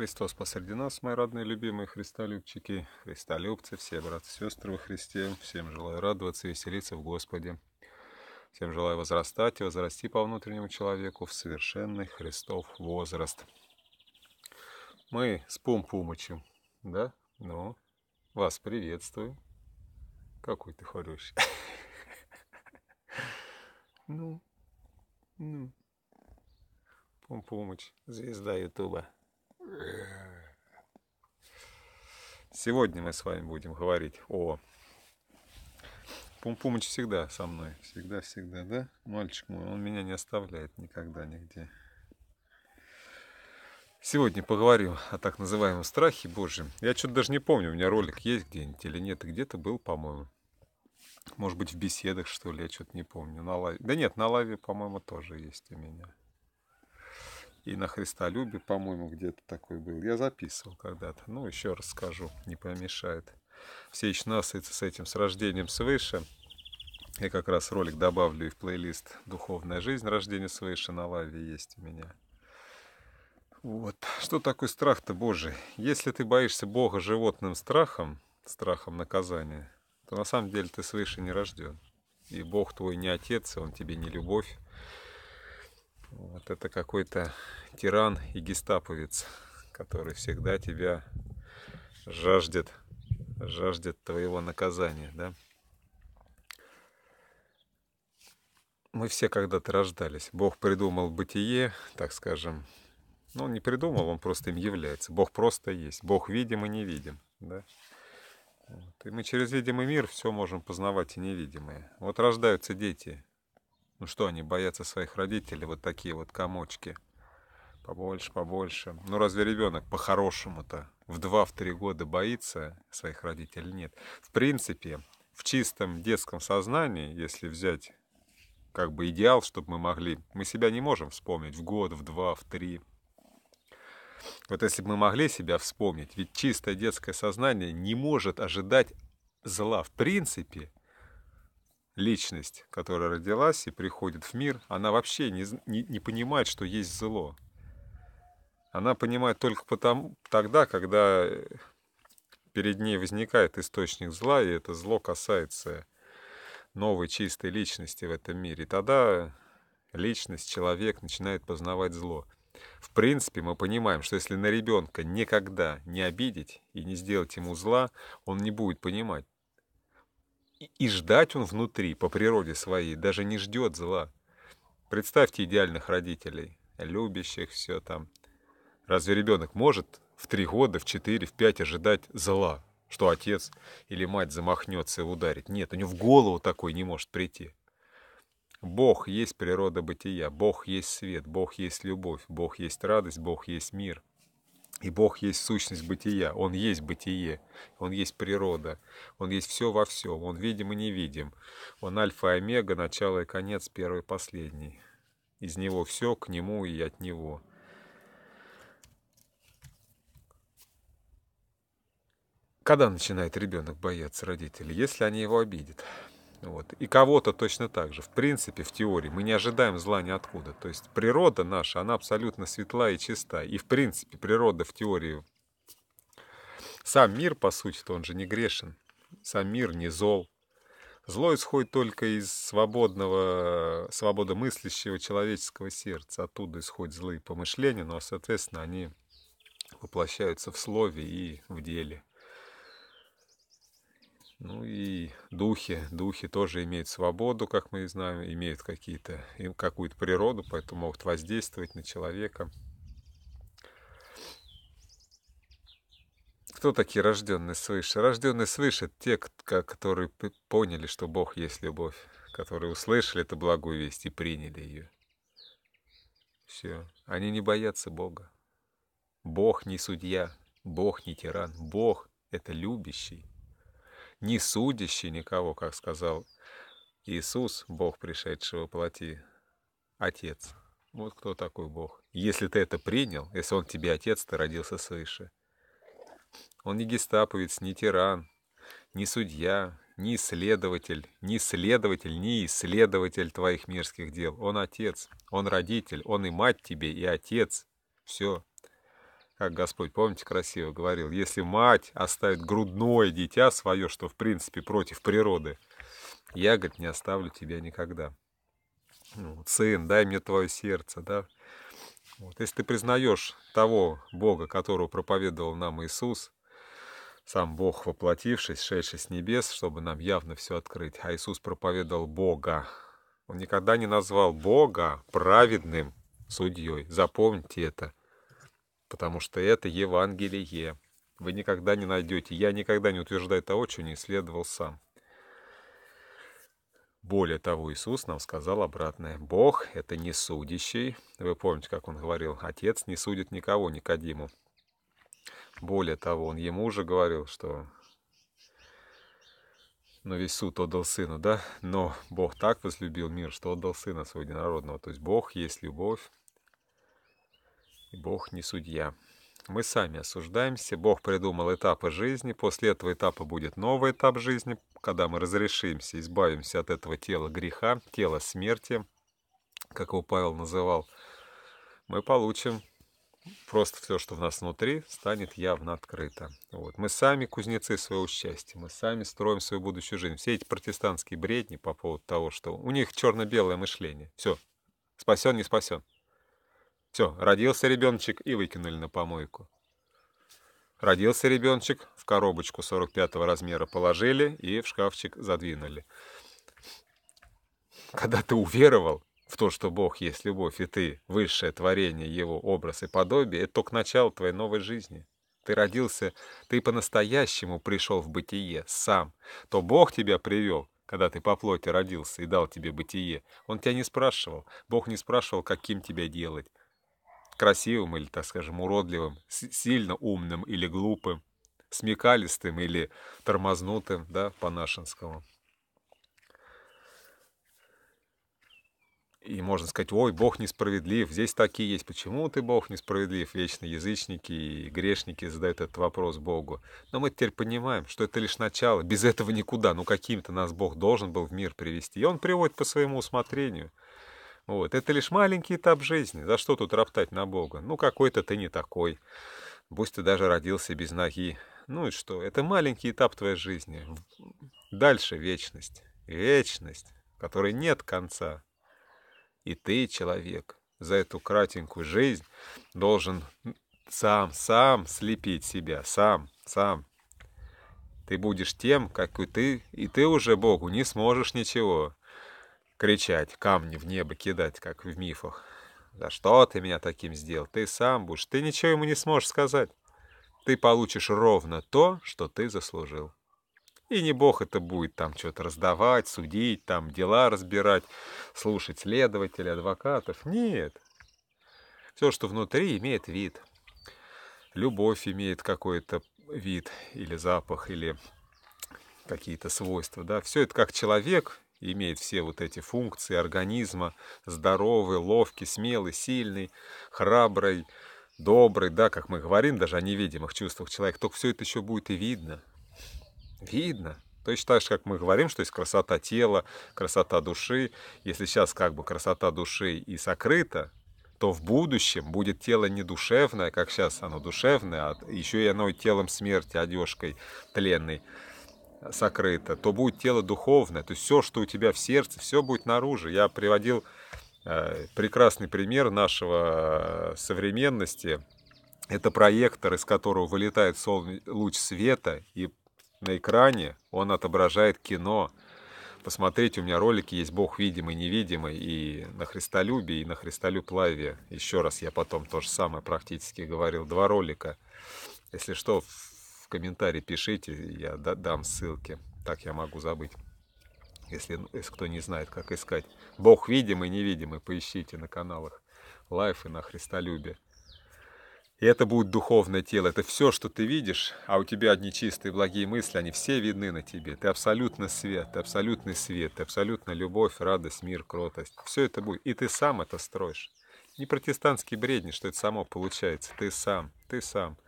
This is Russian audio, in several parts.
Христос посреди нас, мои родные, любимые христолюбчики, христолюбцы, все братья, и сестры во Христе. Всем желаю радоваться и веселиться в Господе. Всем желаю возрастать и возрасти по внутреннему человеку в совершенный Христов возраст. Мы с Пум-Пумычем, да? Ну, вас приветствую. Какой ты хороший. Ну, ну. Пум-Пумыч, звезда Ютуба. Сегодня мы с вами будем говорить о... Пумпумыч всегда со мной, всегда-всегда, да? Мальчик мой, он меня не оставляет никогда, нигде. Сегодня поговорим о так называемом страхе Божьем. Я что-то даже не помню, у меня ролик есть где-нибудь или нет. Где-то был, по-моему. Может быть, в беседах, что ли, я что-то не помню. На лаве. Да нет, на лаве, по-моему, тоже есть у меня и на Христолюбе, по-моему, где-то такой был. Я записывал когда-то. Ну, еще раз скажу, не помешает. Все еще чнасовцы с этим, с рождением свыше. Я как раз ролик добавлю и в плейлист «Духовная жизнь. Рождение свыше» на лаве есть у меня. Вот. Что такое страх-то Божий? Если ты боишься Бога животным страхом, страхом наказания, то на самом деле ты свыше не рожден. И Бог твой не отец, Он тебе не любовь, вот это какой-то тиран и гестаповец, который всегда тебя жаждет, жаждет твоего наказания, да? Мы все когда-то рождались. Бог придумал бытие, так скажем. Ну, он не придумал, он просто им является. Бог просто есть. Бог видим и не видим, да? Вот. И мы через видимый мир все можем познавать и невидимое. Вот рождаются дети, ну что, они боятся своих родителей, вот такие вот комочки. Побольше, побольше. Ну разве ребенок по-хорошему-то в 2-3 года боится своих родителей? Нет. В принципе, в чистом детском сознании, если взять как бы идеал, чтобы мы могли, мы себя не можем вспомнить в год, в два, в три. Вот если бы мы могли себя вспомнить, ведь чистое детское сознание не может ожидать зла в принципе личность, которая родилась и приходит в мир, она вообще не, не, не понимает, что есть зло. Она понимает только потому, тогда, когда э, перед ней возникает источник зла, и это зло касается новой чистой личности в этом мире. И тогда личность, человек начинает познавать зло. В принципе, мы понимаем, что если на ребенка никогда не обидеть и не сделать ему зла, он не будет понимать, и, ждать он внутри, по природе своей, даже не ждет зла. Представьте идеальных родителей, любящих все там. Разве ребенок может в три года, в четыре, в пять ожидать зла, что отец или мать замахнется и ударит? Нет, у него в голову такой не может прийти. Бог есть природа бытия, Бог есть свет, Бог есть любовь, Бог есть радость, Бог есть мир. И Бог есть сущность бытия, Он есть бытие, Он есть природа, Он есть все во всем, Он видим и не видим. Он альфа и омега, начало и конец, первый и последний. Из Него все, к Нему и от Него. Когда начинает ребенок бояться родителей? Если они его обидят. Вот. И кого-то точно так же. В принципе, в теории мы не ожидаем зла ниоткуда. То есть природа наша, она абсолютно светла и чиста. И в принципе природа в теории... Сам мир, по сути он же не грешен. Сам мир не зол. Зло исходит только из свободного, свободомыслящего человеческого сердца. Оттуда исходят злые помышления, но, соответственно, они воплощаются в слове и в деле. Ну и духи, духи тоже имеют свободу, как мы знаем, имеют какие-то, им какую-то природу, поэтому могут воздействовать на человека. Кто такие рожденные свыше? Рожденные свыше – те, которые поняли, что Бог есть любовь, которые услышали эту благую весть и приняли ее. Все. Они не боятся Бога. Бог не судья, Бог не тиран, Бог – это любящий, не судящий никого, как сказал Иисус, Бог, пришедшего плоти, Отец. Вот кто такой Бог. Если ты это принял, если Он тебе Отец, ты родился свыше. Он не гестаповец, не тиран, не судья, не исследователь, не исследователь, не исследователь твоих мирских дел. Он Отец, Он родитель, Он и мать тебе, и Отец. Все. Как Господь, помните, красиво говорил, если мать оставит грудное дитя свое, что в принципе против природы, я, говорит, не оставлю тебя никогда. Ну, сын, дай мне твое сердце, да. Вот, если ты признаешь того Бога, которого проповедовал нам Иисус, сам Бог воплотившись, шедший с небес, чтобы нам явно все открыть, а Иисус проповедовал Бога, он никогда не назвал Бога праведным судьей. Запомните это потому что это Евангелие. Вы никогда не найдете. Я никогда не утверждаю того, чего не исследовал сам. Более того, Иисус нам сказал обратное. Бог — это не судящий. Вы помните, как он говорил, Отец не судит никого, Никодиму. Более того, он ему уже говорил, что но весь суд отдал сыну, да? Но Бог так возлюбил мир, что отдал сына своего единородного. То есть Бог есть любовь, Бог не судья. Мы сами осуждаемся, Бог придумал этапы жизни, после этого этапа будет новый этап жизни, когда мы разрешимся, избавимся от этого тела греха, тела смерти, как его Павел называл, мы получим просто все, что в нас внутри, станет явно открыто. Вот. Мы сами кузнецы своего счастья, мы сами строим свою будущую жизнь. Все эти протестантские бредни по поводу того, что у них черно-белое мышление. Все, спасен, не спасен. Все, родился ребеночек и выкинули на помойку. Родился ребеночек, в коробочку 45 размера положили и в шкафчик задвинули. Когда ты уверовал в то, что Бог есть любовь, и ты высшее творение, его образ и подобие, это только начало твоей новой жизни. Ты родился, ты по-настоящему пришел в бытие сам. То Бог тебя привел, когда ты по плоти родился и дал тебе бытие. Он тебя не спрашивал. Бог не спрашивал, каким тебя делать красивым или, так скажем, уродливым, сильно умным или глупым, смекалистым или тормознутым, да, по-нашенскому. И можно сказать, ой, Бог несправедлив, здесь такие есть. Почему ты, Бог, несправедлив? Вечно язычники и грешники задают этот вопрос Богу. Но мы теперь понимаем, что это лишь начало. Без этого никуда. Ну, каким-то нас Бог должен был в мир привести. И Он приводит по своему усмотрению – вот. Это лишь маленький этап жизни. За что тут роптать на Бога? Ну, какой-то ты не такой. Пусть ты даже родился без ноги. Ну и что? Это маленький этап твоей жизни. Дальше вечность. Вечность, которой нет конца. И ты, человек, за эту кратенькую жизнь должен сам, сам слепить себя, сам, сам. Ты будешь тем, какой ты, и ты уже Богу не сможешь ничего кричать, камни в небо кидать, как в мифах. да что ты меня таким сделал? Ты сам будешь. Ты ничего ему не сможешь сказать. Ты получишь ровно то, что ты заслужил. И не бог это будет там что-то раздавать, судить, там дела разбирать, слушать следователей, адвокатов. Нет. Все, что внутри, имеет вид. Любовь имеет какой-то вид или запах, или какие-то свойства. Да? Все это как человек имеет все вот эти функции организма, здоровый, ловкий, смелый, сильный, храбрый, добрый, да, как мы говорим даже о невидимых чувствах человека, только все это еще будет и видно. Видно. Точно так же, как мы говорим, что есть красота тела, красота души. Если сейчас как бы красота души и сокрыта, то в будущем будет тело не душевное, как сейчас оно душевное, а еще и оно телом смерти, одежкой тленной сокрыто, то будет тело духовное. То есть все, что у тебя в сердце, все будет наружу. Я приводил э, прекрасный пример нашего э, современности. Это проектор, из которого вылетает луч света, и на экране он отображает кино. Посмотрите, у меня ролики есть «Бог видимый, невидимый» и на «Христолюбии», и на «Христолюблаве». Еще раз я потом то же самое практически говорил. Два ролика. Если что, комментарии пишите, я дам ссылки. Так я могу забыть. Если, если кто не знает, как искать. Бог видимый, невидимый, поищите на каналах Лайф и на Христолюбие. И это будет духовное тело. Это все, что ты видишь, а у тебя одни чистые благие мысли, они все видны на тебе. Ты абсолютно свет, ты абсолютный свет, ты абсолютно любовь, радость, мир, кротость. Все это будет. И ты сам это строишь. Не протестантский бредни, что это само получается. Ты сам, ты сам.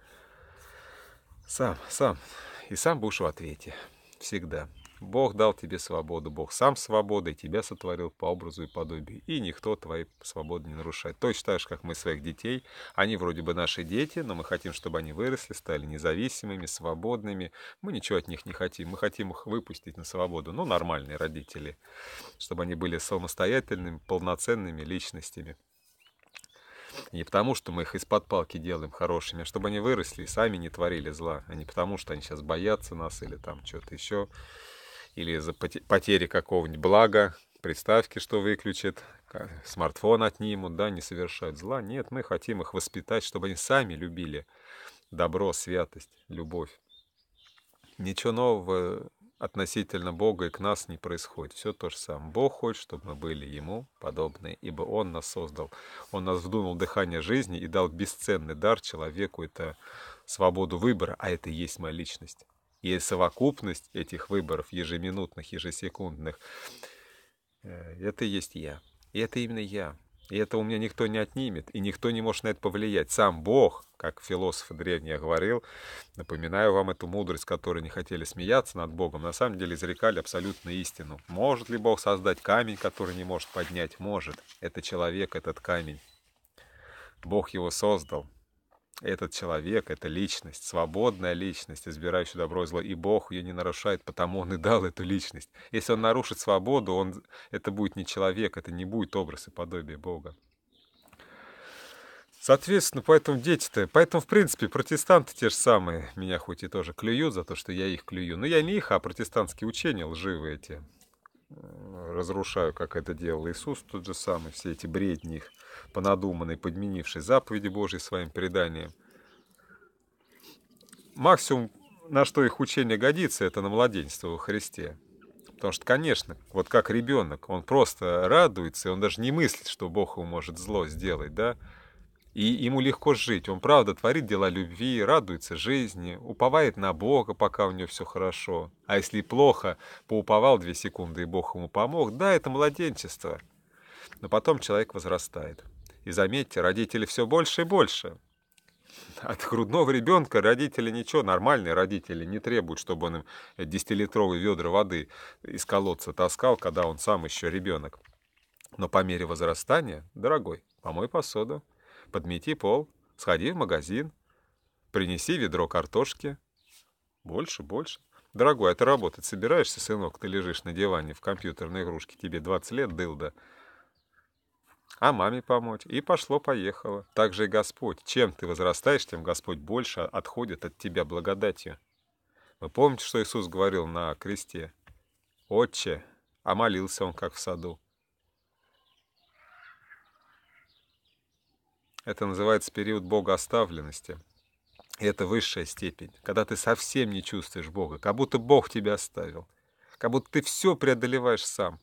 Сам, сам. И сам будешь в ответе. Всегда. Бог дал тебе свободу, Бог сам свобода и тебя сотворил по образу и подобию. И никто твоей свободы не нарушает. Точно так же, как мы своих детей. Они вроде бы наши дети, но мы хотим, чтобы они выросли, стали независимыми, свободными. Мы ничего от них не хотим. Мы хотим их выпустить на свободу. Ну, нормальные родители. Чтобы они были самостоятельными, полноценными личностями не потому, что мы их из-под палки делаем хорошими, а чтобы они выросли и сами не творили зла, а не потому, что они сейчас боятся нас или там что-то еще, или за потери какого-нибудь блага, приставки, что выключат, смартфон отнимут, да, не совершают зла. Нет, мы хотим их воспитать, чтобы они сами любили добро, святость, любовь. Ничего нового относительно Бога и к нас не происходит. Все то же самое. Бог хочет, чтобы мы были Ему подобны, ибо Он нас создал. Он нас вдунул дыхание жизни и дал бесценный дар человеку. Это свободу выбора, а это и есть моя личность. И совокупность этих выборов, ежеминутных, ежесекундных, э, это и есть я. И это именно я. И это у меня никто не отнимет, и никто не может на это повлиять. Сам Бог, как философ древний говорил, напоминаю вам эту мудрость, которой не хотели смеяться над Богом, на самом деле изрекали абсолютную истину. Может ли Бог создать камень, который не может поднять? Может. Это человек, этот камень. Бог его создал этот человек, эта личность, свободная личность, избирающая добро и зло, и Бог ее не нарушает, потому он и дал эту личность. Если он нарушит свободу, он, это будет не человек, это не будет образ и подобие Бога. Соответственно, поэтому дети-то, поэтому, в принципе, протестанты те же самые, меня хоть и тоже клюют за то, что я их клюю, но я не их, а протестантские учения лживые эти, разрушаю, как это делал Иисус тот же самый, все эти бредни их, понадуманные, подменившие заповеди Божьи своим преданием. Максимум, на что их учение годится, это на младенство во Христе. Потому что, конечно, вот как ребенок, он просто радуется, и он даже не мыслит, что Бог ему может зло сделать, да, и ему легко жить, он правда творит дела любви, радуется жизни, уповает на Бога, пока у него все хорошо. А если плохо, поуповал две секунды, и Бог ему помог, да, это младенчество. Но потом человек возрастает. И заметьте, родители все больше и больше. От грудного ребенка родители ничего, нормальные родители не требуют, чтобы он им десятилитровые ведра воды из колодца таскал, когда он сам еще ребенок. Но по мере возрастания, дорогой, помой посуду, подмети пол, сходи в магазин, принеси ведро картошки. Больше, больше. Дорогой, а ты работать собираешься, сынок? Ты лежишь на диване в компьютерной игрушке, тебе 20 лет, дылда. А маме помочь. И пошло-поехало. Так же и Господь. Чем ты возрастаешь, тем Господь больше отходит от тебя благодатью. Вы помните, что Иисус говорил на кресте? «Отче!» А молился он, как в саду. Это называется период Бога оставленности. И это высшая степень, когда ты совсем не чувствуешь Бога, как будто Бог тебя оставил, как будто ты все преодолеваешь сам.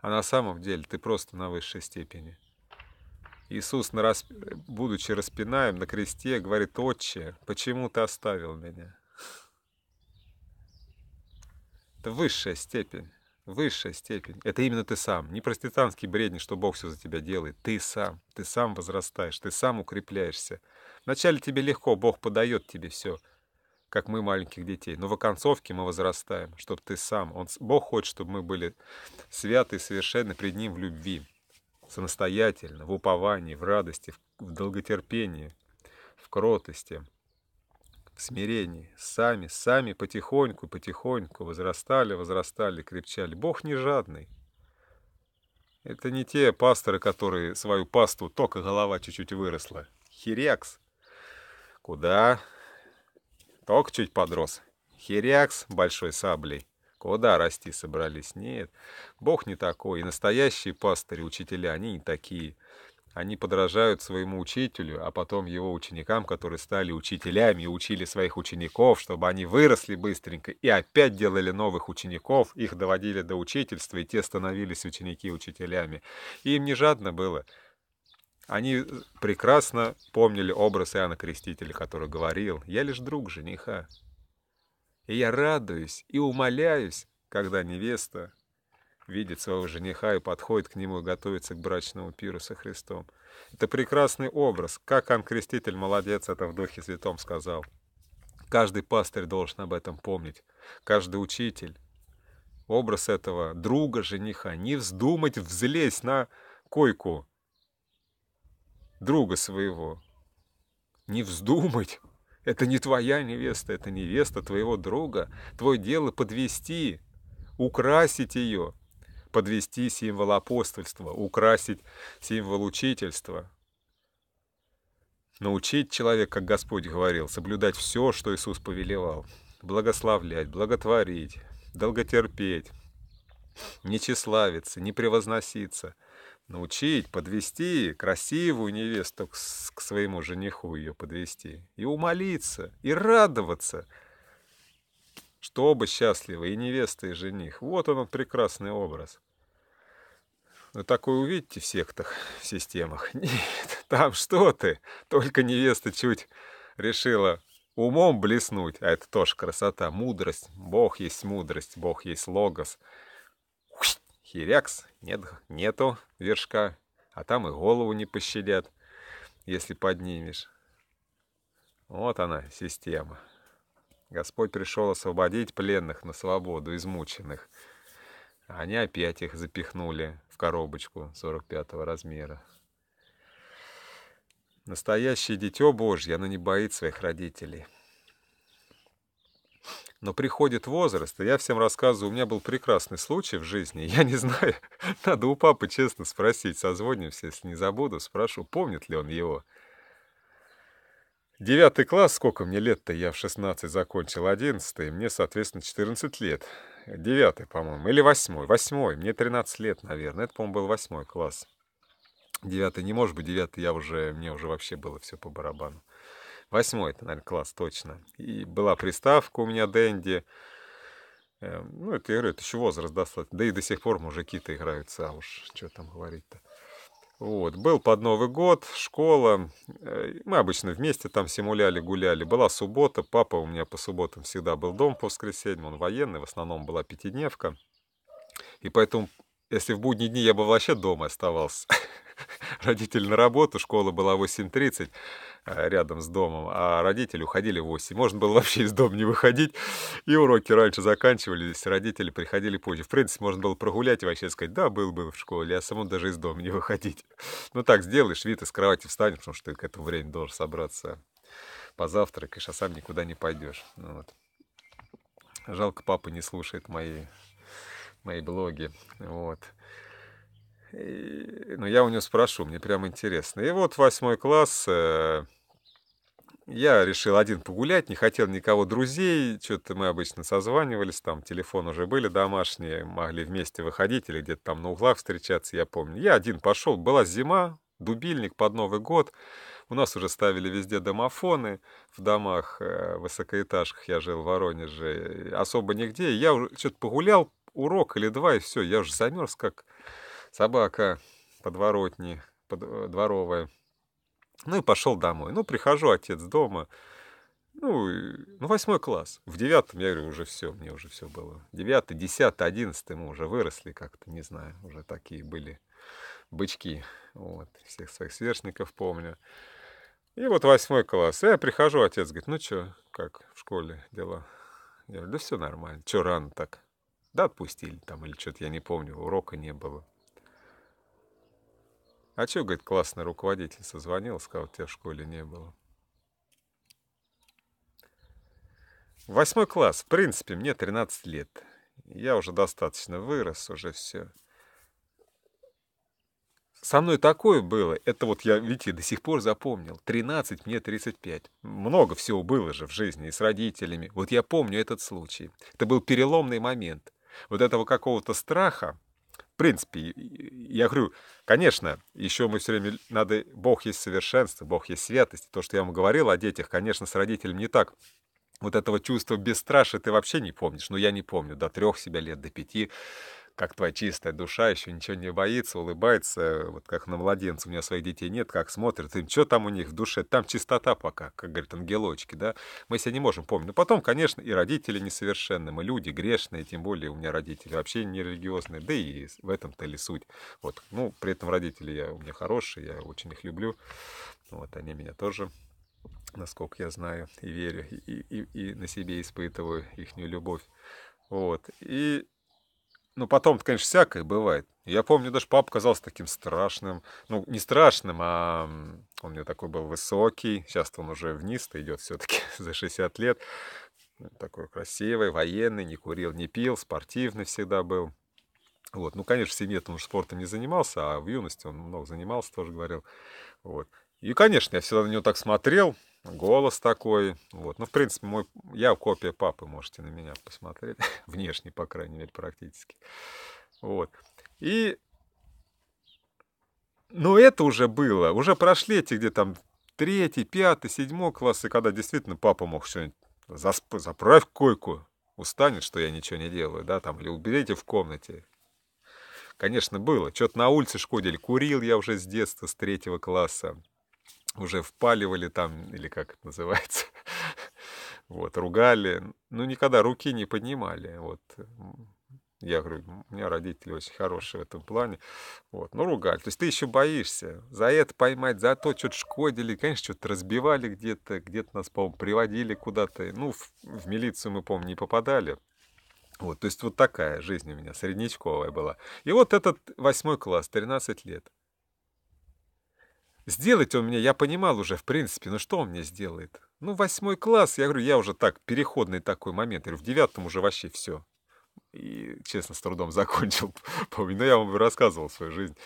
А на самом деле ты просто на высшей степени. Иисус, будучи распинаем на кресте, говорит, «Отче, почему ты оставил меня?» Это высшая степень. Высшая степень. Это именно ты сам. Не проститанский бредни, что Бог все за тебя делает. Ты сам. Ты сам возрастаешь. Ты сам укрепляешься. Вначале тебе легко. Бог подает тебе все, как мы маленьких детей. Но в оконцовке мы возрастаем, чтобы ты сам. Он, Бог хочет, чтобы мы были святы и совершенны пред Ним в любви. Самостоятельно, в уповании, в радости, в долготерпении, в кротости – в смирении, сами, сами, потихоньку, потихоньку возрастали, возрастали, крепчали. Бог не жадный. Это не те пасторы, которые свою пасту только голова чуть-чуть выросла. Хирякс. Куда? Только чуть подрос. Хирякс большой саблей. Куда расти собрались? Нет, Бог не такой. И настоящие пастыри, учителя, они не такие они подражают своему учителю, а потом его ученикам, которые стали учителями и учили своих учеников, чтобы они выросли быстренько и опять делали новых учеников, их доводили до учительства, и те становились ученики учителями. И им не жадно было. Они прекрасно помнили образ Иоанна Крестителя, который говорил «Я лишь друг жениха». И я радуюсь и умоляюсь, когда невеста видит своего жениха и подходит к нему и готовится к брачному пиру со Христом. Это прекрасный образ. Как Ан Креститель, молодец, это в Духе Святом сказал. Каждый пастырь должен об этом помнить. Каждый учитель. Образ этого друга, жениха. Не вздумать взлезть на койку друга своего. Не вздумать. Это не твоя невеста, это невеста твоего друга. Твое дело подвести, украсить ее, подвести символ апостольства, украсить символ учительства. Научить человека, как Господь говорил, соблюдать все, что Иисус повелевал. Благословлять, благотворить, долготерпеть, не тщеславиться, не превозноситься. Научить, подвести красивую невесту к своему жениху ее подвести. И умолиться, и радоваться – что оба счастливы, и невеста, и жених. Вот он, прекрасный образ. Но такой увидите в сектах, в системах. Нет, там что ты, только невеста чуть решила умом блеснуть, а это тоже красота, мудрость. Бог есть мудрость, Бог есть логос. Хирякс, нет, нету вершка, а там и голову не пощадят, если поднимешь. Вот она, система. Господь пришел освободить пленных на свободу, измученных. они опять их запихнули в коробочку 45 размера. Настоящее дитё Божье, оно не боит своих родителей. Но приходит возраст, и я всем рассказываю, у меня был прекрасный случай в жизни, я не знаю, надо у папы честно спросить, созвонимся, если не забуду, спрошу, помнит ли он его. Девятый класс, сколько мне лет-то, я в 16 закончил 11 мне, соответственно, 14 лет. Девятый, по-моему, или восьмой. Восьмой, мне 13 лет, наверное. Это, по-моему, был восьмой класс. Девятый не может быть, девятый я уже, мне уже вообще было все по барабану. Восьмой, это, наверное, класс, точно. И была приставка у меня Дэнди. Эм, ну, это игры, это еще возраст достаточно. Да и до сих пор мужики-то играются, а уж что там говорить-то. Вот. Был под Новый год, школа. Э, мы обычно вместе там симуляли, гуляли. Была суббота, папа у меня по субботам всегда был дом по воскресеньям, он военный, в основном была пятидневка. И поэтому, если в будние дни я бы вообще дома оставался, родители на работу, школа была 8.30, Э, рядом с домом, а родители уходили в 8. Можно было вообще из дома не выходить, и уроки раньше заканчивались, родители приходили позже. В принципе, можно было прогулять и вообще сказать, да, был-был в школе, а самому даже из дома не выходить. Ну так сделаешь, вид из кровати встанешь, потому что ты к этому времени должен собраться позавтракаешь, а сам никуда не пойдешь. Ну вот. Жалко, папа не слушает мои, мои блоги. Вот. И, но ну, я у него спрошу, мне прям интересно. И вот восьмой класс, э, я решил один погулять, не хотел никого друзей, что-то мы обычно созванивались, там телефон уже были домашние, могли вместе выходить или где-то там на углах встречаться, я помню. Я один пошел, была зима, дубильник под Новый год, у нас уже ставили везде домофоны в домах, в э, высокоэтажках, я жил в Воронеже, особо нигде, я что-то погулял, урок или два, и все, я уже замерз, как собака подворотни, под, э, дворовая. Ну и пошел домой. Ну, прихожу, отец дома. Ну, ну, восьмой класс. В девятом, я говорю, уже все, мне уже все было. Девятый, десятый, одиннадцатый мы уже выросли как-то, не знаю, уже такие были бычки. Вот, всех своих сверстников помню. И вот восьмой класс. Я прихожу, отец говорит, ну что, как в школе дела? Я говорю, да все нормально. Че рано так? Да отпустили там или что-то, я не помню, урока не было. А что, говорит, классный руководитель созвонил, сказал, тебя в школе не было. Восьмой класс. В принципе, мне 13 лет. Я уже достаточно вырос, уже все. Со мной такое было. Это вот я, видите, до сих пор запомнил. 13, мне 35. Много всего было же в жизни и с родителями. Вот я помню этот случай. Это был переломный момент. Вот этого какого-то страха, в принципе, я говорю, конечно, еще мы все время надо, Бог есть совершенство, Бог есть святость. То, что я вам говорил о детях, конечно, с родителем не так. Вот этого чувства бесстрашия ты вообще не помнишь. Ну, я не помню, до трех себя лет, до пяти как твоя чистая душа, еще ничего не боится, улыбается, вот как на младенца, у меня своих детей нет, как смотрят, им что там у них в душе, там чистота пока, как говорят ангелочки, да, мы себя не можем помнить. Но потом, конечно, и родители несовершенны, мы люди грешные, тем более у меня родители вообще не религиозные, да и в этом-то ли суть. Вот, ну, при этом родители я, у меня хорошие, я очень их люблю, вот, они меня тоже насколько я знаю и верю, и, и, и на себе испытываю ихнюю любовь. Вот. И ну, потом конечно, всякое бывает. Я помню, даже папа казался таким страшным. Ну, не страшным, а он у меня такой был высокий. сейчас он уже вниз-то идет все-таки за 60 лет. Такой красивый, военный, не курил, не пил, спортивный всегда был. Вот. Ну, конечно, в семье он уже спортом не занимался, а в юности он много занимался, тоже говорил. Вот. И, конечно, я всегда на него так смотрел, голос такой. Вот. Ну, в принципе, мой, я копия папы, можете на меня посмотреть. внешний по крайней мере, практически. Вот. И но это уже было. Уже прошли эти где там третий, пятый, седьмой классы, когда действительно папа мог что-нибудь засп... заправь койку, устанет, что я ничего не делаю, да, там, или уберите в комнате. Конечно, было. Что-то на улице шкодили. Курил я уже с детства, с третьего класса уже впаливали там, или как это называется, вот, ругали, ну, никогда руки не поднимали, вот, я говорю, у меня родители очень хорошие в этом плане. Вот. Ну, ругали. То есть ты еще боишься. За это поймать, за то что-то шкодили. Конечно, что-то разбивали где-то. Где-то нас, по-моему, приводили куда-то. Ну, в, в милицию мы, помню, не попадали. Вот, то есть вот такая жизнь у меня среднечковая была. И вот этот восьмой класс, 13 лет. Сделать он мне, я понимал уже, в принципе, ну что он мне сделает? Ну, восьмой класс, я говорю, я уже так, переходный такой момент. Я говорю, в девятом уже вообще все. И, честно, с трудом закончил, помню. Но я вам рассказывал свою жизнь.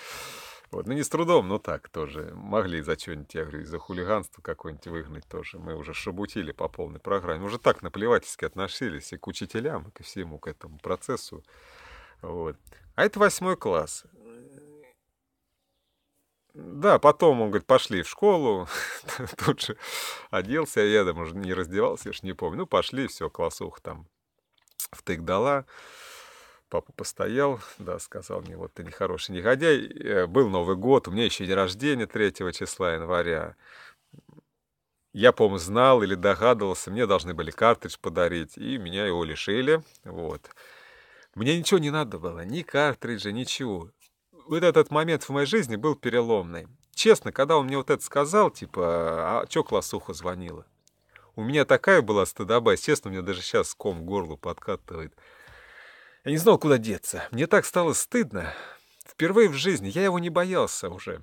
Вот. Ну, не с трудом, но так тоже. Могли за что-нибудь, я говорю, за хулиганство какое-нибудь выгнать тоже. Мы уже шабутили по полной программе. Уже так наплевательски относились и к учителям, и ко всему, к этому процессу. Вот. А это восьмой класс. Да, потом он говорит, пошли в школу, тут же оделся, а я там уже не раздевался, я же не помню. Ну, пошли, все, классуха там втык дала. Папа постоял, да, сказал мне, вот ты нехороший негодяй. Э, был Новый год, у меня еще день рождения 3 числа января. Я, по-моему, знал или догадывался, мне должны были картридж подарить, и меня его лишили, вот. Мне ничего не надо было, ни картриджа, ничего вот этот момент в моей жизни был переломный. Честно, когда он мне вот это сказал, типа, а, а чё классуха звонила? У меня такая была стыдоба, естественно, у меня даже сейчас ком в горло подкатывает. Я не знал, куда деться. Мне так стало стыдно. Впервые в жизни я его не боялся уже.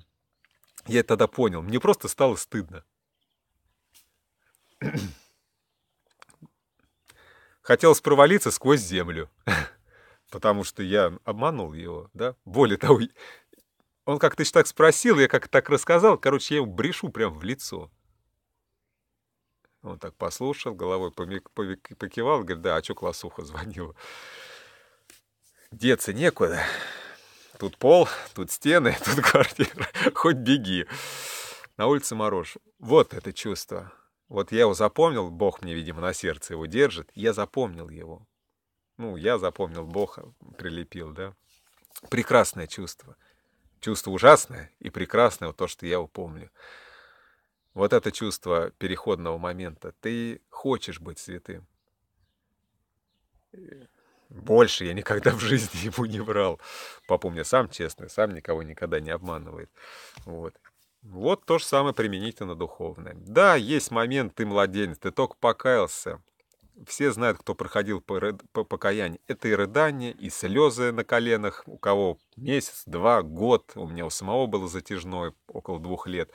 Я тогда понял. Мне просто стало стыдно. Хотелось провалиться сквозь землю. потому что я обманул его, да. Более того, он как-то еще так спросил, я как-то так рассказал, короче, я ему брешу прям в лицо. Он так послушал, головой покивал, говорит, да, а что классуха звонила? Деться некуда. Тут пол, тут стены, тут квартира. Хоть беги. На улице морож. Вот это чувство. Вот я его запомнил, Бог мне, видимо, на сердце его держит. Я запомнил его ну, я запомнил, Бог прилепил, да. Прекрасное чувство. Чувство ужасное и прекрасное, вот то, что я упомню. Вот это чувство переходного момента. Ты хочешь быть святым. Больше я никогда в жизни ему не брал. Папу мне сам честный, сам никого никогда не обманывает. Вот. Вот то же самое применительно духовное. Да, есть момент, ты младенец, ты только покаялся, все знают, кто проходил покаяние, Это и рыдание, и слезы на коленах. У кого месяц, два, год. У меня у самого было затяжное, около двух лет.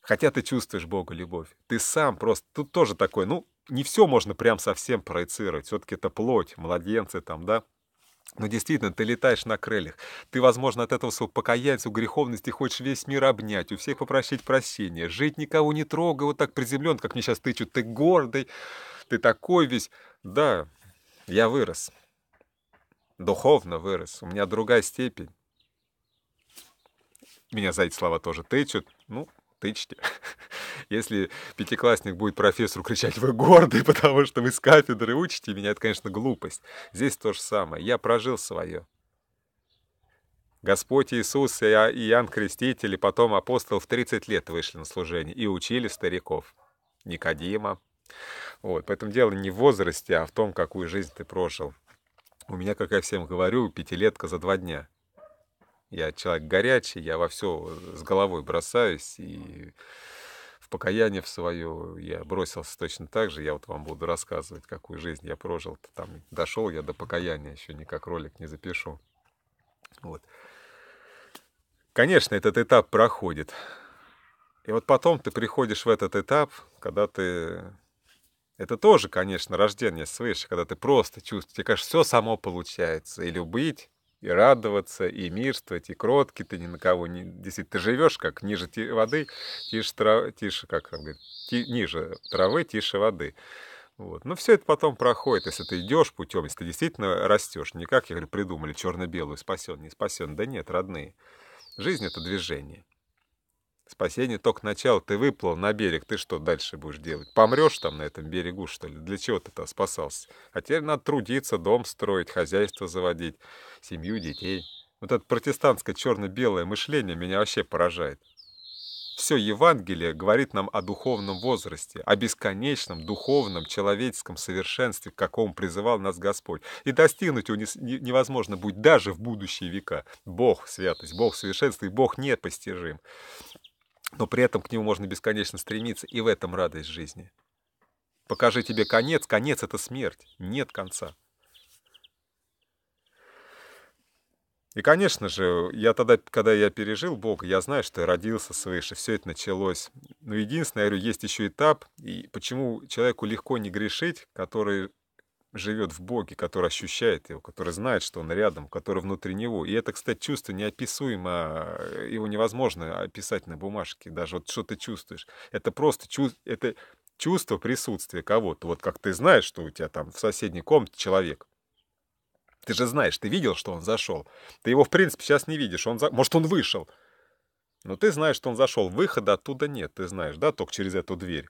Хотя ты чувствуешь Бога любовь. Ты сам просто... Тут тоже такой, ну, не все можно прям совсем проецировать. Все-таки это плоть, младенцы там, да. Но ну, действительно, ты летаешь на крыльях. Ты, возможно, от этого своего покаяния, греховности хочешь весь мир обнять, у всех попросить прощения, жить никого не трогая, вот так приземлен, как мне сейчас тычут. Ты гордый, ты такой весь. Да, я вырос. Духовно вырос. У меня другая степень. Меня за эти слова тоже тычут. Ну, тычьте. Если пятиклассник будет профессору кричать, вы гордый, потому что вы с кафедры учите меня, это, конечно, глупость. Здесь то же самое. Я прожил свое. Господь Иисус и а, Иоанн Креститель, и потом апостол в 30 лет вышли на служение и учили стариков. Никодима. Вот, поэтому дело не в возрасте, а в том, какую жизнь ты прожил. У меня, как я всем говорю, пятилетка за два дня. Я человек горячий, я во все с головой бросаюсь, и в покаяние в свое я бросился точно так же. Я вот вам буду рассказывать, какую жизнь я прожил. Там дошел я до покаяния, еще никак ролик не запишу. Вот. Конечно, этот этап проходит. И вот потом ты приходишь в этот этап, когда ты... Это тоже, конечно, рождение свыше, когда ты просто чувствуешь, тебе кажется, все само получается. И любить, и радоваться, и мирствовать, и кроткий, ты ни на кого не... Действительно, ты живешь как ниже ти... воды, тише, трав... тише как там говорит, ти... ниже травы, тише воды. Вот. Но все это потом проходит, если ты идешь путем, если ты действительно растешь. Не как, я говорю, придумали черно-белую, спасен, не спасен. Да нет, родные. Жизнь — это движение. Спасение только начало, ты выплыл на берег, ты что дальше будешь делать? Помрешь там на этом берегу, что ли? Для чего ты-то спасался? А теперь надо трудиться, дом строить, хозяйство заводить, семью, детей. Вот это протестантское черно-белое мышление меня вообще поражает. Все Евангелие говорит нам о духовном возрасте, о бесконечном духовном человеческом совершенстве, к какому призывал нас Господь. И достигнуть его невозможно будет даже в будущие века. Бог святость, Бог совершенство, и Бог непостижим но при этом к нему можно бесконечно стремиться, и в этом радость жизни. Покажи тебе конец, конец — это смерть, нет конца. И, конечно же, я тогда, когда я пережил Бога, я знаю, что я родился свыше, все это началось. Но единственное, я говорю, есть еще этап, и почему человеку легко не грешить, который живет в Боге, который ощущает его, который знает, что он рядом, который внутри него. И это, кстати, чувство неописуемо, э, его невозможно описать на бумажке, даже вот что ты чувствуешь. Это просто чувство, это чувство присутствия кого-то. Вот как ты знаешь, что у тебя там в соседней комнате человек, ты же знаешь, ты видел, что он зашел. Ты его, в принципе, сейчас не видишь. Он за... Может, он вышел. Но ты знаешь, что он зашел. Выхода оттуда нет, ты знаешь, да, только через эту дверь.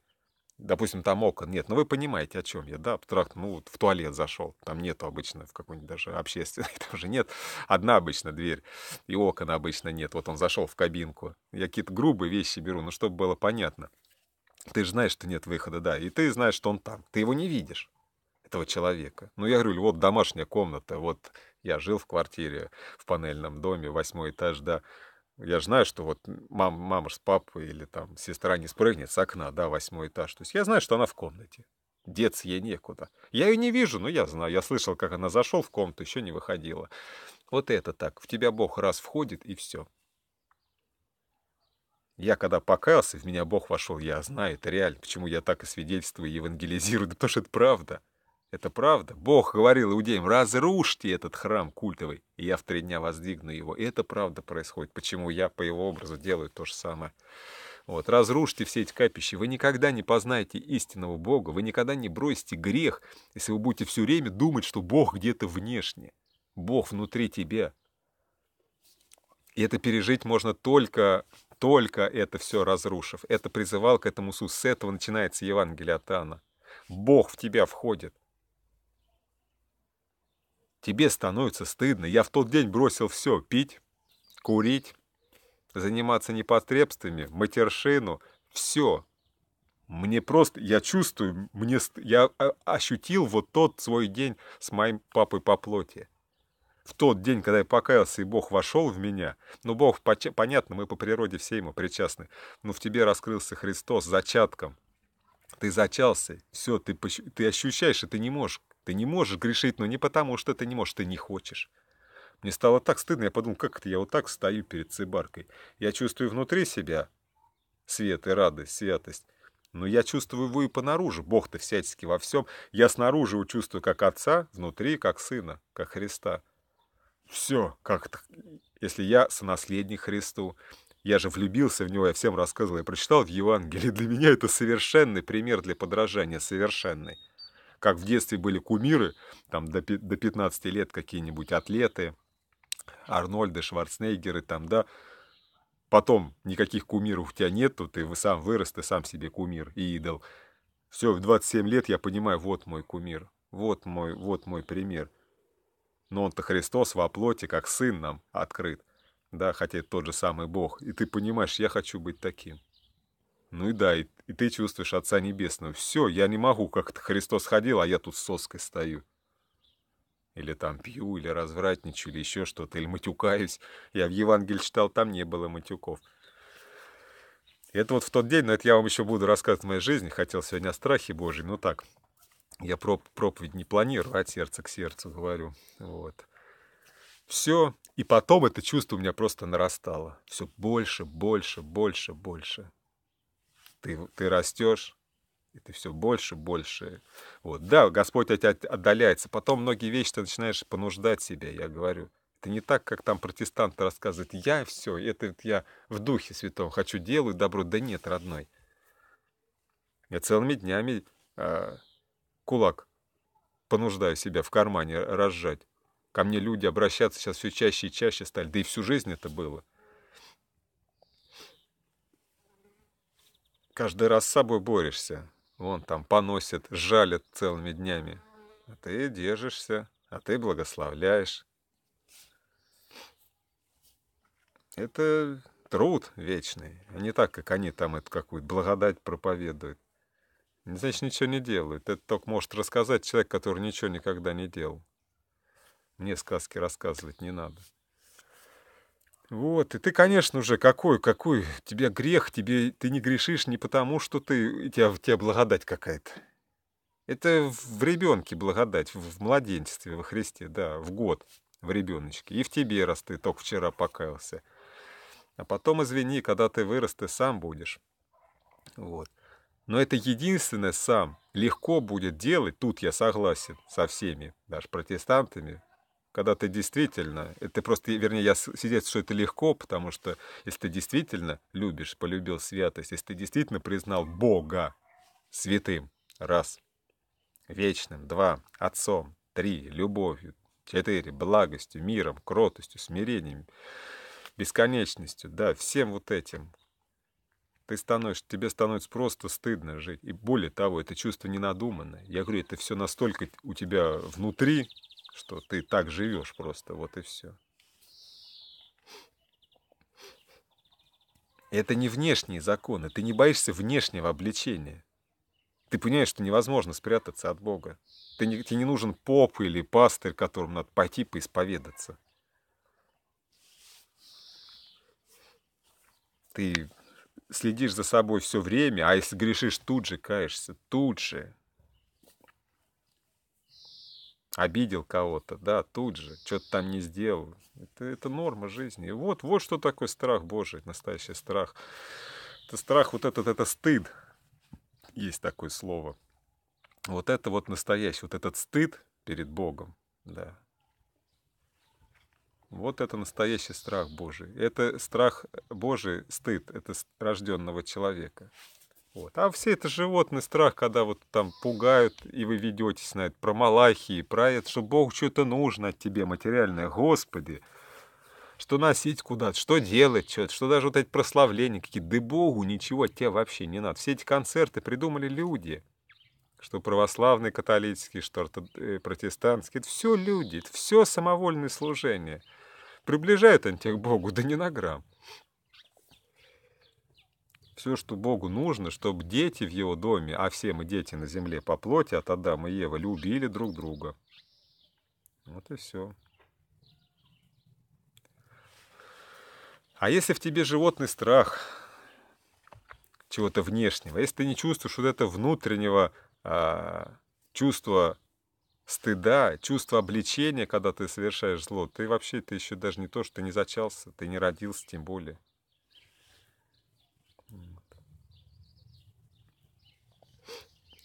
Допустим, там окон нет. Но ну, вы понимаете, о чем я, да? Абстрактно, ну, вот в туалет зашел. Там нету обычно в какой-нибудь даже общественной. Там же нет. Одна обычно дверь. И окон обычно нет. Вот он зашел в кабинку. Я какие-то грубые вещи беру, ну, чтобы было понятно. Ты же знаешь, что нет выхода, да. И ты знаешь, что он там. Ты его не видишь, этого человека. Ну, я говорю, вот домашняя комната. Вот я жил в квартире в панельном доме, восьмой этаж, да. Я же знаю, что вот мам, мама с папой или там сестра не спрыгнет с окна, да, восьмой этаж. То есть я знаю, что она в комнате. Деться ей некуда. Я ее не вижу, но я знаю. Я слышал, как она зашел в комнату, еще не выходила. Вот это так. В тебя Бог раз входит, и все. Я когда покаялся, в меня Бог вошел, я знаю, это реально. Почему я так и свидетельствую и евангелизирую? Да потому что это правда. Это правда. Бог говорил иудеям, разрушьте этот храм культовый, и я в три дня воздвигну его. И это правда происходит. Почему я по его образу делаю то же самое? Вот, разрушьте все эти капища. Вы никогда не познаете истинного Бога, вы никогда не бросите грех, если вы будете все время думать, что Бог где-то внешне. Бог внутри тебя. И это пережить можно только, только это все разрушив. Это призывал к этому Иисус. С этого начинается Евангелие от Анна. Бог в тебя входит. Тебе становится стыдно. Я в тот день бросил все. Пить, курить, заниматься непотребствами, матершину. Все. Мне просто, я чувствую, мне, я а, ощутил вот тот свой день с моим папой по плоти. В тот день, когда я покаялся, и Бог вошел в меня, ну, Бог, понятно, мы по природе все ему причастны, но в тебе раскрылся Христос зачатком. Ты зачался, все, ты, ты ощущаешь, и ты не можешь ты не можешь грешить, но не потому, что ты не можешь, ты не хочешь. Мне стало так стыдно, я подумал, как это я вот так стою перед цибаркой. Я чувствую внутри себя свет и радость, святость. Но я чувствую его и понаружи, Бог-то всячески во всем. Я снаружи его чувствую как отца, внутри как сына, как Христа. Все, как то если я сонаследник Христу. Я же влюбился в него, я всем рассказывал, я прочитал в Евангелии. Для меня это совершенный пример для подражания, совершенный как в детстве были кумиры, там до, до 15 лет какие-нибудь атлеты, Арнольды, Шварценеггеры там, да, потом никаких кумиров у тебя нету, ты сам вырос, ты сам себе кумир и идол. Все, в 27 лет я понимаю, вот мой кумир, вот мой, вот мой пример. Но он-то Христос во плоти, как сын нам открыт, да, хотя это тот же самый Бог. И ты понимаешь, я хочу быть таким. Ну и да, и, и ты чувствуешь Отца Небесного. Все, я не могу, как-то Христос ходил, а я тут с соской стою. Или там пью, или развратничаю, или еще что-то, или матюкаюсь. Я в Евангелии читал, там не было матюков. это вот в тот день, но это я вам еще буду рассказывать в моей жизни. Хотел сегодня о страхе Божьем, но так. Я проп проповедь не планирую, а от сердца к сердцу говорю. Вот. Все. И потом это чувство у меня просто нарастало. Все больше, больше, больше, больше ты, ты растешь, и ты все больше, больше. Вот. Да, Господь от тебя отдаляется. Потом многие вещи ты начинаешь понуждать себя, я говорю. Это не так, как там протестанты рассказывают, я все, это я в духе святом хочу делаю добро. Да нет, родной. Я целыми днями э, кулак понуждаю себя в кармане разжать. Ко мне люди обращаться сейчас все чаще и чаще стали, да и всю жизнь это было. каждый раз с собой борешься. Вон там поносят, жалят целыми днями. А ты держишься, а ты благословляешь. Это труд вечный, а не так, как они там эту какую-то благодать проповедуют. Значит, ничего не делают. Это только может рассказать человек, который ничего никогда не делал. Мне сказки рассказывать не надо. Вот, и ты, конечно же, какой, какой, тебе грех, тебе, ты не грешишь не потому, что ты, у тебя, тебя благодать какая-то. Это в ребенке благодать, в младенчестве, во Христе, да, в год, в ребеночке. И в тебе, раз ты только вчера покаялся. А потом, извини, когда ты вырос, ты сам будешь. Вот. Но это единственное сам легко будет делать, тут я согласен со всеми, даже протестантами, когда ты действительно, это просто, вернее, я сидеть, что это легко, потому что если ты действительно любишь, полюбил святость, если ты действительно признал Бога святым, раз, вечным, два, отцом, три, любовью, четыре, благостью, миром, кротостью, смирением, бесконечностью, да, всем вот этим, ты становишься, тебе становится просто стыдно жить. И более того, это чувство ненадуманное. Я говорю, это все настолько у тебя внутри, что ты так живешь просто, вот и все. Это не внешние законы, ты не боишься внешнего обличения. Ты понимаешь, что невозможно спрятаться от Бога. Ты не, тебе не нужен поп или пастырь, которому надо пойти поисповедаться. Ты следишь за собой все время, а если грешишь, тут же каешься, тут же обидел кого-то, да, тут же, что-то там не сделал. Это, это норма жизни. И вот, вот что такое страх Божий, настоящий страх. Это страх, вот этот, это стыд. Есть такое слово. Вот это вот настоящий, вот этот стыд перед Богом, да. Вот это настоящий страх Божий. Это страх Божий, стыд, это рожденного человека. Вот. А все это животный страх, когда вот там пугают, и вы ведетесь на это, про малахии, про это, что Бог что-то нужно от тебе материальное, Господи, что носить куда-то, что делать, что, что даже вот эти прославления какие-то, да Богу ничего тебе вообще не надо. Все эти концерты придумали люди, что православные, католические, что э, протестантские, это все люди, это все самовольное служение. Приближают они тебя к Богу, да не на грамм все, что Богу нужно, чтобы дети в его доме, а все мы дети на земле по плоти от Адама и Евы, любили друг друга. Вот и все. А если в тебе животный страх чего-то внешнего, если ты не чувствуешь вот этого внутреннего а, чувства стыда, чувства обличения, когда ты совершаешь зло, ты вообще, ты еще даже не то, что ты не зачался, ты не родился, тем более.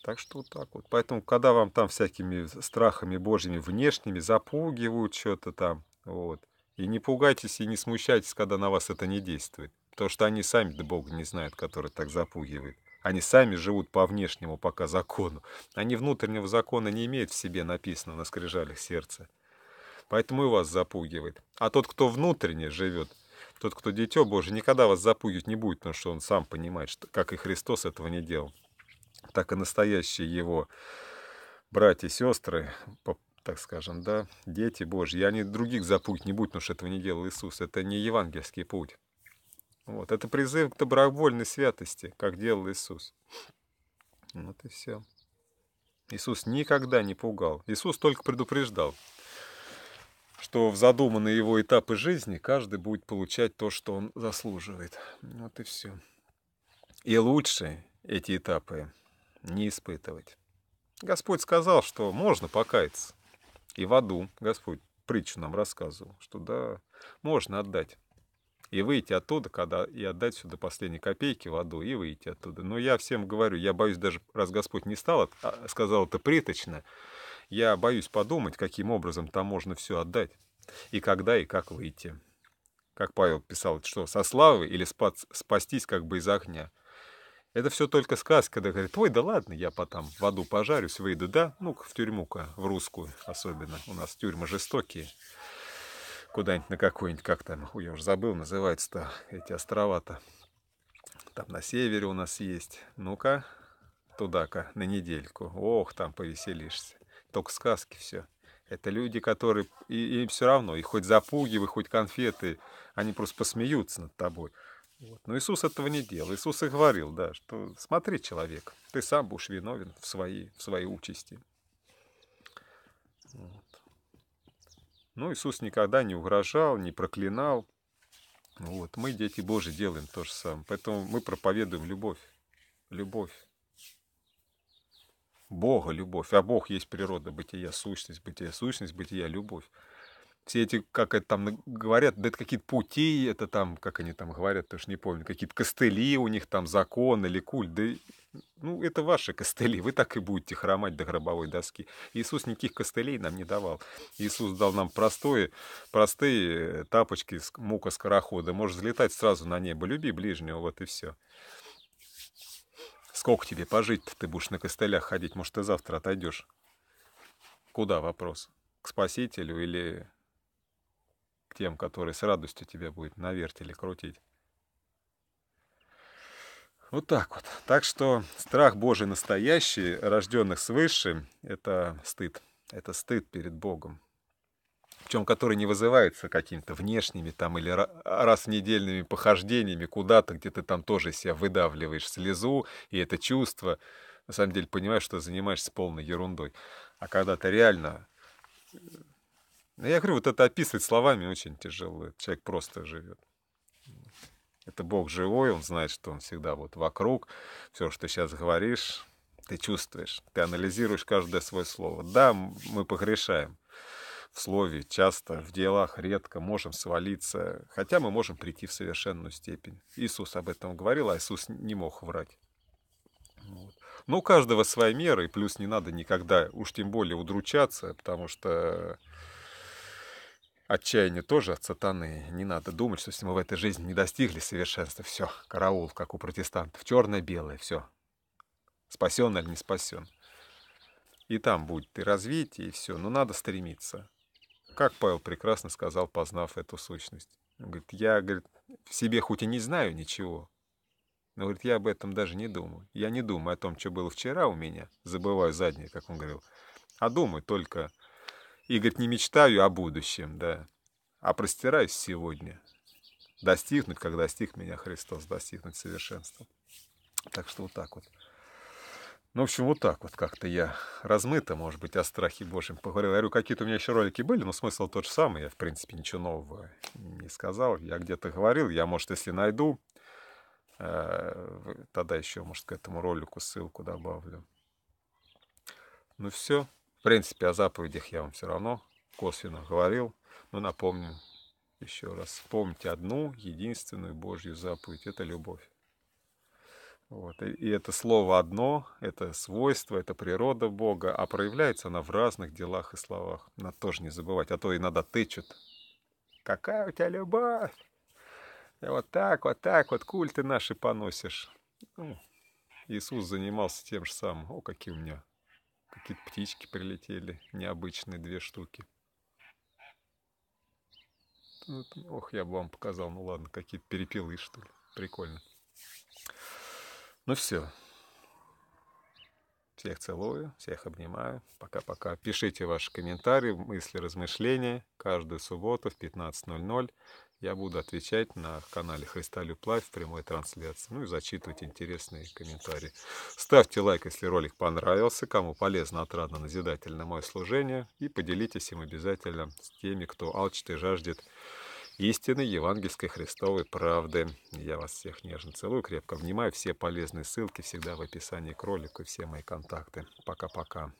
Так что вот так вот. Поэтому, когда вам там всякими страхами божьими внешними запугивают что-то там, вот, и не пугайтесь и не смущайтесь, когда на вас это не действует. Потому что они сами да Бога не знают, который так запугивает. Они сами живут по внешнему пока закону. Они внутреннего закона не имеют в себе написано на скрижалях сердца. Поэтому и вас запугивает. А тот, кто внутренне живет, тот, кто дитё Божий, никогда вас запугивать не будет, потому что он сам понимает, что, как и Христос этого не делал так и настоящие его братья и сестры, так скажем, да, дети Божьи, они других за путь не будут, потому что этого не делал Иисус. Это не евангельский путь. Вот. Это призыв к добровольной святости, как делал Иисус. Вот и все. Иисус никогда не пугал. Иисус только предупреждал, что в задуманные его этапы жизни каждый будет получать то, что он заслуживает. Вот и все. И лучше эти этапы не испытывать. Господь сказал, что можно покаяться. И в аду Господь притчу нам рассказывал, что да, можно отдать. И выйти оттуда, когда и отдать сюда последние копейки в аду, и выйти оттуда. Но я всем говорю, я боюсь даже, раз Господь не стал, а, а сказал это приточно, я боюсь подумать, каким образом там можно все отдать, и когда, и как выйти. Как Павел писал, что со славы или спас, спастись как бы из огня – это все только сказка, да говорит, ой, да ладно, я потом в аду пожарюсь, выйду, да, ну в тюрьму-ка, в русскую особенно, у нас тюрьмы жестокие, куда-нибудь на какой-нибудь, как там, я уже забыл, называется-то эти острова-то, там на севере у нас есть, ну-ка, туда-ка, на недельку, ох, там повеселишься, только сказки все. Это люди, которые, и, им все равно, и хоть запугивай, хоть конфеты, они просто посмеются над тобой. Вот. Но Иисус этого не делал. Иисус и говорил, да, что смотри, человек, ты сам будешь виновен в своей, в своей участи. Вот. Но ну, Иисус никогда не угрожал, не проклинал. Вот. Мы, дети Божьи, делаем то же самое. Поэтому мы проповедуем любовь. Любовь. Бога любовь. А Бог есть природа бытия, сущность, бытия, сущность, бытия, любовь все эти, как это там говорят, да это какие-то пути, это там, как они там говорят, тоже не помню, какие-то костыли у них там, закон или культ, да, ну, это ваши костыли, вы так и будете хромать до гробовой доски. Иисус никаких костылей нам не давал. Иисус дал нам простые, простые э, тапочки, мука скорохода, можешь взлетать сразу на небо, люби ближнего, вот и все. Сколько тебе пожить Ты будешь на костылях ходить, может, ты завтра отойдешь. Куда вопрос? К спасителю или тем, который с радостью тебя будет на вертеле крутить. Вот так вот. Так что страх Божий настоящий, рожденных свыше, это стыд. Это стыд перед Богом. Причем который не вызывается какими-то внешними там или раз в недельными похождениями куда-то, где ты там тоже себя выдавливаешь слезу, и это чувство, на самом деле понимаешь, что занимаешься полной ерундой. А когда ты реально ну, я говорю, вот это описывать словами очень тяжело. Человек просто живет. Это Бог живой, он знает, что он всегда вот вокруг. Все, что ты сейчас говоришь, ты чувствуешь. Ты анализируешь каждое свое слово. Да, мы погрешаем в слове, часто в делах, редко можем свалиться, хотя мы можем прийти в совершенную степень. Иисус об этом говорил, а Иисус не мог врать. Вот. Но ну, у каждого свои меры, и плюс не надо никогда, уж тем более, удручаться, потому что Отчаяние тоже от сатаны. Не надо думать, что если мы в этой жизни не достигли совершенства, все, караул, как у протестантов, черное-белое, все. Спасен или не спасен. И там будет и развитие, и все, но надо стремиться. Как Павел прекрасно сказал, познав эту сущность. Он говорит, я говорит, в себе хоть и не знаю ничего, но говорит, я об этом даже не думаю. Я не думаю о том, что было вчера у меня, забываю заднее, как он говорил, а думаю только и, говорит, не мечтаю о будущем, да, а простираюсь сегодня. Достигнуть, как достиг меня Христос, достигнуть совершенства. Так что вот так вот. Ну, в общем, вот так вот как-то я размыто, может быть, о страхе Божьем поговорил. Я говорю, какие-то у меня еще ролики были, но смысл тот же самый. Я, в принципе, ничего нового не сказал. Я где-то говорил, я, может, если найду, э, тогда еще, может, к этому ролику ссылку добавлю. Ну все. В принципе, о заповедях я вам все равно косвенно говорил, но напомню еще раз. Помните одну единственную Божью заповедь – это любовь. Вот. И это слово одно, это свойство, это природа Бога, а проявляется она в разных делах и словах. Надо тоже не забывать, а то иногда тычут. Какая у тебя любовь! И вот так, вот так, вот культы наши поносишь. Ну, Иисус занимался тем же самым. О, какие у меня Какие-то птички прилетели, необычные две штуки. Ох, я бы вам показал, ну ладно, какие-то перепилы, что ли. Прикольно. Ну все. Всех целую, всех обнимаю. Пока-пока. Пишите ваши комментарии, мысли, размышления каждую субботу в 15.00 я буду отвечать на канале Христалю Плайв в прямой трансляции, ну и зачитывать интересные комментарии. Ставьте лайк, если ролик понравился, кому полезно, отрадно, назидательно мое служение, и поделитесь им обязательно с теми, кто алчит и жаждет истины евангельской Христовой правды. Я вас всех нежно целую, крепко обнимаю. Все полезные ссылки всегда в описании к ролику и все мои контакты. Пока-пока.